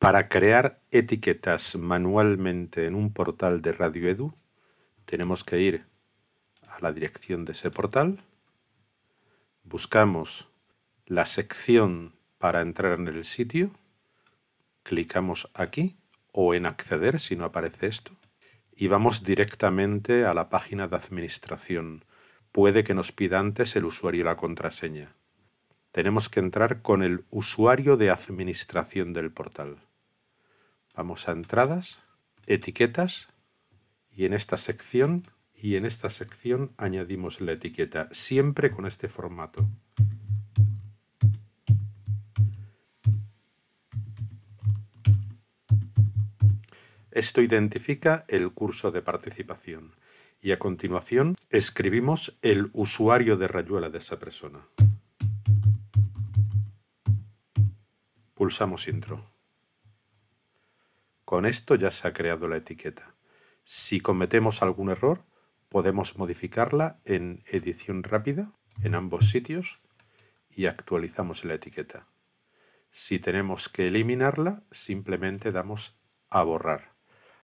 Para crear etiquetas manualmente en un portal de Radio Edu, tenemos que ir a la dirección de ese portal, buscamos la sección para entrar en el sitio, clicamos aquí o en acceder si no aparece esto, y vamos directamente a la página de administración. Puede que nos pida antes el usuario y la contraseña. Tenemos que entrar con el usuario de administración del portal. Vamos a entradas, etiquetas y en esta sección y en esta sección añadimos la etiqueta, siempre con este formato. Esto identifica el curso de participación y a continuación escribimos el usuario de rayuela de esa persona. Pulsamos intro. Con esto ya se ha creado la etiqueta. Si cometemos algún error, podemos modificarla en edición rápida en ambos sitios y actualizamos la etiqueta. Si tenemos que eliminarla, simplemente damos a borrar.